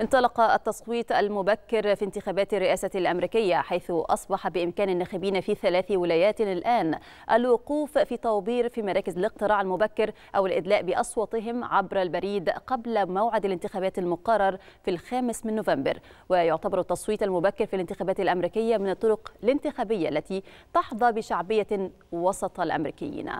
انطلق التصويت المبكر في انتخابات الرئاسة الأمريكية حيث أصبح بإمكان الناخبين في ثلاث ولايات الآن الوقوف في طوابير في مراكز الاقتراع المبكر أو الإدلاء بأصواتهم عبر البريد قبل موعد الانتخابات المقرر في الخامس من نوفمبر ويعتبر التصويت المبكر في الانتخابات الأمريكية من الطرق الانتخابية التي تحظى بشعبية وسط الأمريكيين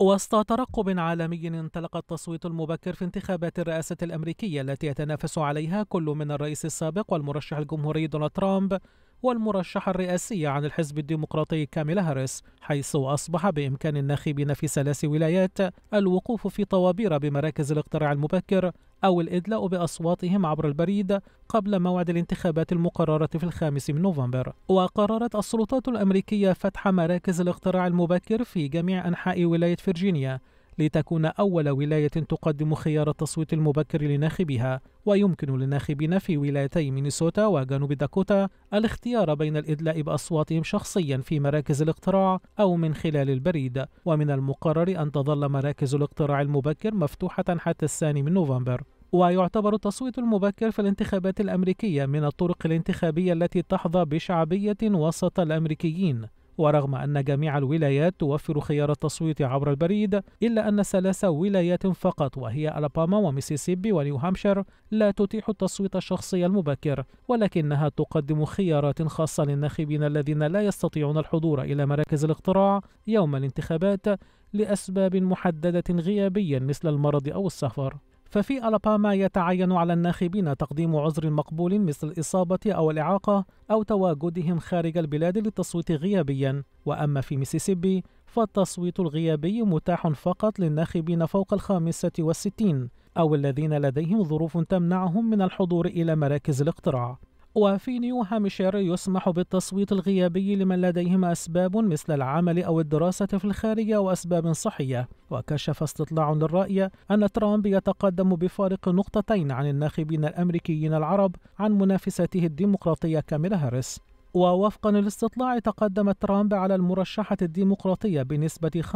وسط ترقب عالمي انطلق التصويت المبكر في انتخابات الرئاسة الأمريكية التي يتنافس عليها كل من الرئيس السابق والمرشح الجمهوري دونالد ترامب والمرشحة الرئاسية عن الحزب الديمقراطي كاميلا هاريس حيث أصبح بإمكان الناخبين في ثلاث ولايات الوقوف في طوابير بمراكز الاقتراع المبكر أو الإدلاء بأصواتهم عبر البريد قبل موعد الانتخابات المقررة في الخامس من نوفمبر وقررت السلطات الأمريكية فتح مراكز الاقتراع المبكر في جميع أنحاء ولاية فرجينيا لتكون أول ولاية تقدم خيار التصويت المبكر لناخبها ويمكن للناخبين في ولايتي مينيسوتا وجنوب داكوتا الاختيار بين الإدلاء بأصواتهم شخصيا في مراكز الاقتراع أو من خلال البريد ومن المقرر أن تظل مراكز الاقتراع المبكر مفتوحة حتى الثاني من نوفمبر ويعتبر التصويت المبكر في الانتخابات الأمريكية من الطرق الانتخابية التي تحظى بشعبية وسط الأمريكيين ورغم أن جميع الولايات توفر خيار التصويت عبر البريد إلا أن ثلاث ولايات فقط وهي ألاباما وميسيسيبي ونيوهامشير لا تتيح التصويت الشخصي المبكر ولكنها تقدم خيارات خاصة للناخبين الذين لا يستطيعون الحضور إلى مراكز الاقتراع يوم الانتخابات لأسباب محددة غيابيا مثل المرض أو السفر ففي ألاباما يتعين على الناخبين تقديم عذر مقبول مثل الإصابة أو الإعاقة أو تواجدهم خارج البلاد للتصويت غيابيا وأما في ميسيسيبي فالتصويت الغيابي متاح فقط للناخبين فوق الخامسة والستين أو الذين لديهم ظروف تمنعهم من الحضور إلى مراكز الاقتراع وفي نيو هامشير يسمح بالتصويت الغيابي لمن لديهم أسباب مثل العمل أو الدراسة في الخارج أو أسباب صحية وكشف استطلاع للرأي أن ترامب يتقدم بفارق نقطتين عن الناخبين الأمريكيين العرب عن منافسته الديمقراطية كاميلا هاريس ووفقا للاستطلاع تقدم ترامب على المرشحة الديمقراطية بنسبة 45%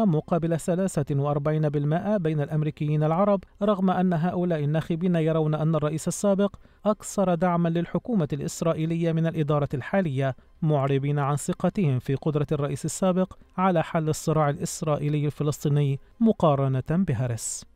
مقابل 43% بين الأمريكيين العرب رغم أن هؤلاء الناخبين يرون أن الرئيس السابق أكثر دعما للحكومة الإسرائيلية من الإدارة الحالية معربين عن ثقتهم في قدرة الرئيس السابق على حل الصراع الإسرائيلي الفلسطيني مقارنة بهارس